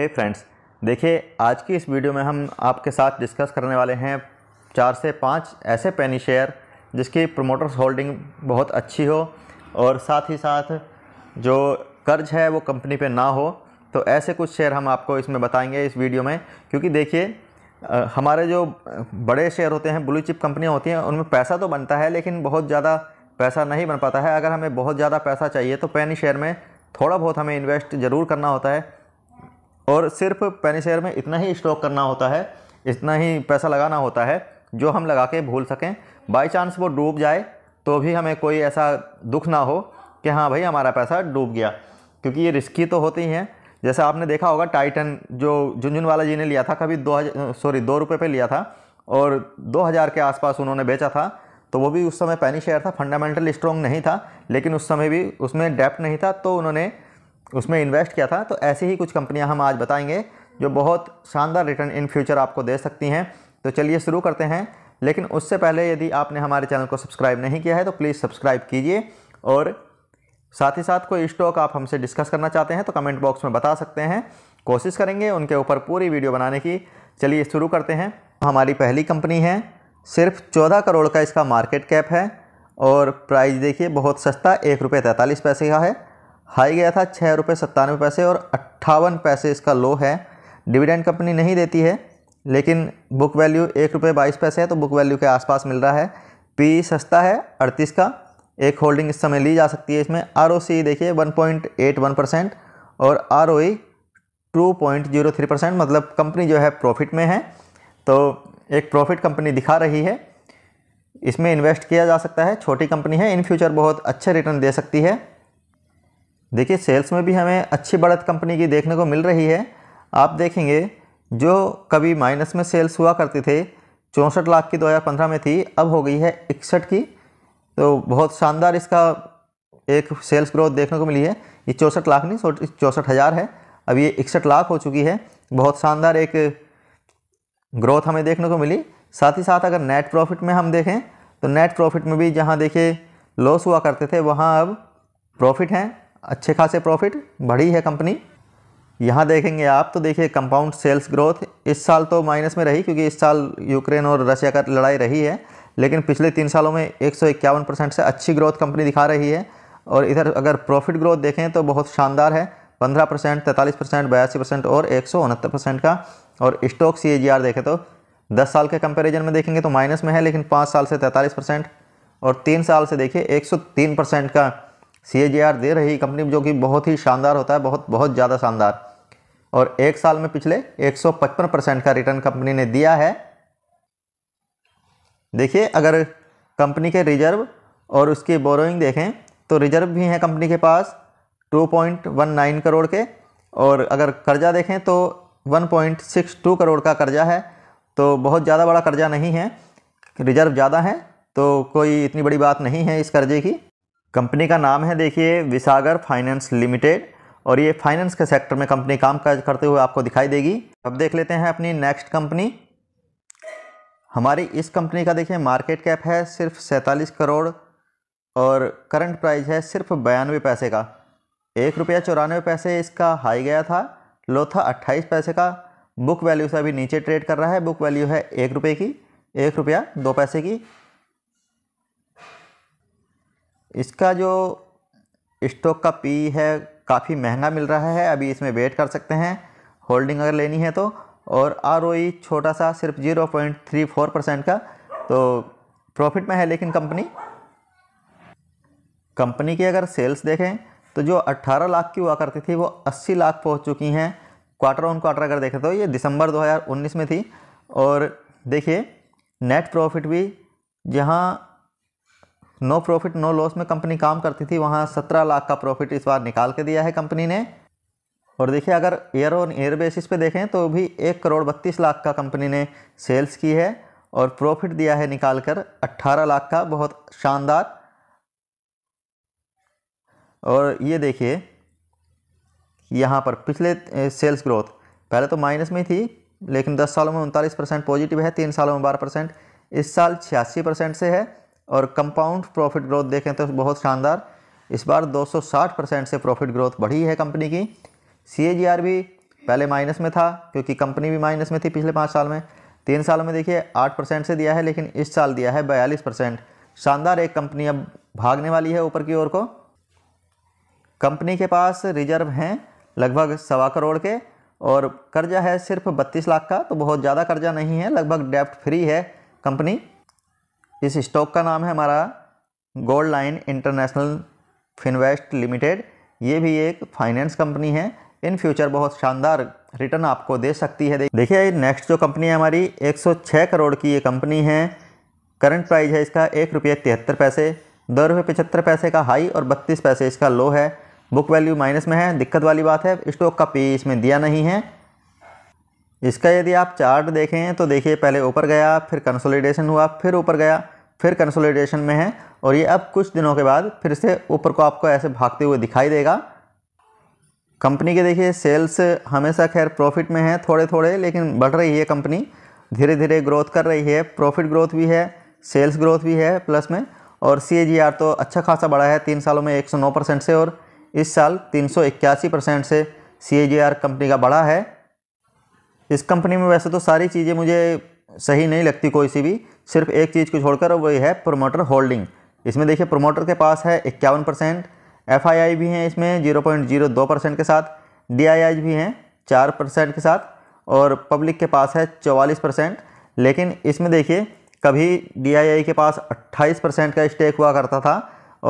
ए friends देखिए आज की इस वीडियो में हम आपके साथ डिस्कस करने वाले हैं चार से पाँच ऐसे पेनी शेयर जिसकी प्रोमोटर्स होल्डिंग बहुत अच्छी हो और साथ ही साथ जो कर्ज है वो कंपनी पे ना हो तो ऐसे कुछ शेयर हम आपको इसमें बताएंगे इस वीडियो में क्योंकि देखिए हमारे जो बड़े शेयर होते हैं ब्लू चिप कंपनियाँ होती हैं उनमें पैसा तो बनता है लेकिन बहुत ज़्यादा पैसा नहीं बन पाता है अगर हमें बहुत ज़्यादा पैसा चाहिए तो पेनी शेयर में थोड़ा बहुत हमें इन्वेस्ट ज़रूर करना होता है और सिर्फ पैनी शेयर में इतना ही स्टॉक करना होता है इतना ही पैसा लगाना होता है जो हम लगा के भूल सकें बाई चांस वो डूब जाए तो भी हमें कोई ऐसा दुख ना हो कि हाँ भाई हमारा पैसा डूब गया क्योंकि ये रिस्की तो होती हैं जैसे आपने देखा होगा टाइटन जो झुंझुन वाला जी ने लिया था कभी दो सॉरी दो रुपये पर लिया था और 2000 के आसपास उन्होंने बेचा था तो वो भी उस समय पैनी शेयर था फंडामेंटल स्ट्रॉन्ग नहीं था लेकिन उस समय भी उसमें डेप्ट नहीं था तो उन्होंने उसमें इन्वेस्ट किया था तो ऐसी ही कुछ कंपनियां हम आज बताएंगे जो बहुत शानदार रिटर्न इन फ्यूचर आपको दे सकती हैं तो चलिए शुरू करते हैं लेकिन उससे पहले यदि आपने हमारे चैनल को सब्सक्राइब नहीं किया है तो प्लीज़ सब्सक्राइब कीजिए और साथ ही साथ कोई स्टॉक आप हमसे डिस्कस करना चाहते हैं तो कमेंट बॉक्स में बता सकते हैं कोशिश करेंगे उनके ऊपर पूरी वीडियो बनाने की चलिए शुरू करते हैं हमारी पहली कंपनी है सिर्फ चौदह करोड़ का इसका मार्केट कैप है और प्राइस देखिए बहुत सस्ता एक रुपये तैंतालीस पैसे का है हाई गया था छः रुपये सत्तानवे पैसे और अट्ठावन पैसे इसका लो है डिविडेंड कंपनी नहीं देती है लेकिन बुक वैल्यू एक रुपये बाईस पैसे है तो बुक वैल्यू के आसपास मिल रहा है पी सस्ता है अड़तीस का एक होल्डिंग इस समय ली जा सकती है इसमें आर ओ सी देखिए one point eight one percent और R O e two point zero three percent मतलब कंपनी जो है प्रॉफिट में है तो एक प्रॉफिट कंपनी दिखा रही है इसमें इन्वेस्ट किया जा सकता है छोटी कंपनी है इन फ्यूचर बहुत अच्छे रिटर्न दे सकती है देखिए सेल्स में भी हमें अच्छी बढ़त कंपनी की देखने को मिल रही है आप देखेंगे जो कभी माइनस में सेल्स हुआ करते थे चौंसठ लाख की 2015 में थी अब हो गई है इकसठ की तो बहुत शानदार इसका एक सेल्स ग्रोथ देखने को मिली है ये चौंसठ लाख नहीं चौंसठ हज़ार है अब ये इकसठ लाख हो चुकी है बहुत शानदार एक ग्रोथ हमें देखने को मिली साथ ही साथ अगर नेट प्रॉफिट में हम देखें तो नेट प्रॉफिट में भी जहाँ देखिए लॉस हुआ करते थे वहाँ अब प्रॉफिट हैं अच्छे खासे प्रॉफिट बढ़ी है कंपनी यहाँ देखेंगे आप तो देखिए कंपाउंड सेल्स ग्रोथ इस साल तो माइनस में रही क्योंकि इस साल यूक्रेन और रशिया का लड़ाई रही है लेकिन पिछले तीन सालों में एक परसेंट से अच्छी ग्रोथ कंपनी दिखा रही है और इधर अगर प्रॉफिट ग्रोथ देखें तो बहुत शानदार है पंद्रह परसेंट तैंतालीस परसेंट बयासी परसेंट और एक सौ उनहत्तर परसेंट का और स्टॉक सी ए देखें तो दस साल के कंपैरिजन में देखेंगे तो माइनस में है लेकिन पाँच साल से तैंतालीस परसेंट और तीन साल से देखिए एक सौ तीन परसेंट का सी दे रही कंपनी जो कि बहुत ही शानदार होता है बहुत बहुत ज़्यादा शानदार और एक साल में पिछले 155 परसेंट का रिटर्न कंपनी ने दिया है देखिए अगर कंपनी के रिजर्व और उसकी बोरोइंग देखें तो रिजर्व भी हैं कंपनी के पास 2.19 करोड़ के और अगर कर्जा देखें तो 1.62 करोड़ का कर्जा है तो बहुत ज़्यादा बड़ा कर्जा नहीं है रिजर्व ज़्यादा है तो कोई इतनी बड़ी बात नहीं है इस कर्जे की कंपनी का नाम है देखिए विसागर फाइनेंस लिमिटेड और ये फाइनेंस के सेक्टर में कंपनी काम करते हुए आपको दिखाई देगी अब देख लेते हैं अपनी नेक्स्ट कंपनी हमारी इस कंपनी का देखिए मार्केट कैप है सिर्फ सैंतालीस करोड़ और करंट प्राइस है सिर्फ बयानवे पैसे का एक रुपया चौरानवे पैसे इसका हाई गया था लो था अट्ठाईस पैसे का बुक वैल्यू से अभी नीचे ट्रेड कर रहा है बुक वैल्यू है एक रुपये की एक रुपया दो पैसे की इसका जो स्टॉक का पी है काफ़ी महंगा मिल रहा है अभी इसमें वेट कर सकते हैं होल्डिंग अगर लेनी है तो और आर e छोटा सा सिर्फ zero point three four percent का तो प्रॉफिट में है लेकिन कंपनी कंपनी की अगर सेल्स देखें तो जो अट्ठारह लाख की हुआ करती थी वो अस्सी लाख पहुंच चुकी हैं क्वार्टर ऑन क्वार्टर अगर देखें तो ये दिसंबर 2019 में थी और देखिए नेट प्रॉफिट भी जहाँ नो प्रॉफिट नो लॉस में कंपनी काम करती थी वहाँ सत्रह लाख का प्रॉफिट इस बार निकाल के दिया है कंपनी ने और देखिए अगर ईयर ऑन ईयर बेसिस पे देखें तो भी एक करोड़ बत्तीस लाख का कंपनी ने सेल्स की है और प्रॉफिट दिया है निकाल कर अट्ठारह लाख का बहुत शानदार और ये देखिए यहाँ पर पिछले सेल्स ग्रोथ पहले तो माइनस में थी लेकिन दस सालों में उनतालीस परसेंट पॉजिटिव है तीन सालों में बारह परसेंट इस साल छियासी परसेंट से है और कंपाउंड प्रॉफिट ग्रोथ देखें तो बहुत शानदार इस बार 260 परसेंट से प्रॉफिट ग्रोथ बढ़ी है कंपनी की सी भी पहले माइनस में था क्योंकि कंपनी भी माइनस में थी पिछले पाँच साल में तीन साल में देखिए आठ परसेंट से दिया है लेकिन इस साल दिया है बयालीस परसेंट शानदार एक कंपनी अब भागने वाली है ऊपर की ओर को कंपनी के पास रिजर्व हैं लगभग सवा करोड़ के और कर्जा है सिर्फ बत्तीस लाख का तो बहुत ज़्यादा कर्जा नहीं है लगभग डेप्ट फ्री है कंपनी इस स्टॉक का नाम है हमारा gold line international finvest limited ये भी एक फाइनेंस कंपनी है इन फ्यूचर बहुत शानदार रिटर्न आपको दे सकती है देखिए नेक्स्ट जो कंपनी है हमारी 106 करोड़ की ये कंपनी है करंट प्राइस है इसका एक रुपये तिहत्तर पैसे दो रुपये पचहत्तर पैसे का हाई और बत्तीस पैसे इसका लो है बुक वैल्यू माइनस में है दिक्कत वाली बात है स्टॉक का पी e इसमें दिया नहीं है इसका यदि आप चार्ट देखें तो देखिए पहले ऊपर गया फिर कंसोलिडेशन हुआ फिर ऊपर गया फिर कंसोलिडेशन में है और ये अब कुछ दिनों के बाद फिर से ऊपर को आपको ऐसे भागते हुए दिखाई देगा कंपनी के देखिए सेल्स हमेशा खैर प्रॉफिट में है थोड़े थोड़े लेकिन बढ़ रही है कंपनी धीरे धीरे ग्रोथ कर रही है प्रॉफिट ग्रोथ भी है सेल्स ग्रोथ भी है प्लस में और सी तो अच्छा खासा बढ़ा है तीन सालों में एक परसेंट से और इस साल तीन परसेंट से सी कंपनी का बढ़ा है इस कंपनी में वैसे तो सारी चीज़ें मुझे सही नहीं लगती कोई सी भी सिर्फ एक चीज़ को छोड़कर वो है प्रोमोटर होल्डिंग इसमें देखिए प्रोमोटर के पास है इक्यावन परसेंट एफ भी हैं इसमें जीरो पॉइंट जीरो दो परसेंट के साथ डी भी हैं चार परसेंट के साथ और पब्लिक के पास है चौवालीस परसेंट लेकिन इसमें देखिए कभी डी के पास अट्ठाईस परसेंट का स्टेक हुआ करता था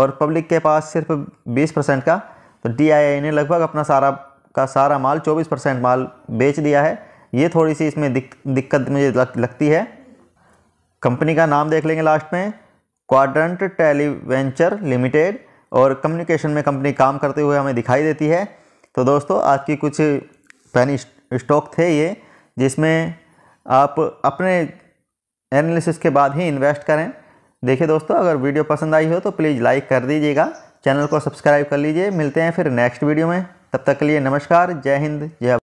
और पब्लिक के पास सिर्फ बीस परसेंट का तो डी ने लगभग अपना सारा का सारा माल चौबीस परसेंट माल बेच दिया है ये थोड़ी सी इसमें दिक, दिक्कत मुझे लग, लगती है कंपनी का नाम देख लेंगे लास्ट में क्वाड्रंट टेलीवेंचर लिमिटेड और कम्युनिकेशन में कंपनी काम करते हुए हमें दिखाई देती है तो दोस्तों आज की कुछ पैनी स्टॉक थे ये जिसमें आप अपने एनालिसिस के बाद ही इन्वेस्ट करें देखिए दोस्तों अगर वीडियो पसंद आई हो तो प्लीज़ लाइक कर दीजिएगा चैनल को सब्सक्राइब कर लीजिए मिलते हैं फिर नेक्स्ट वीडियो में तब तक के लिए नमस्कार जय हिंद जय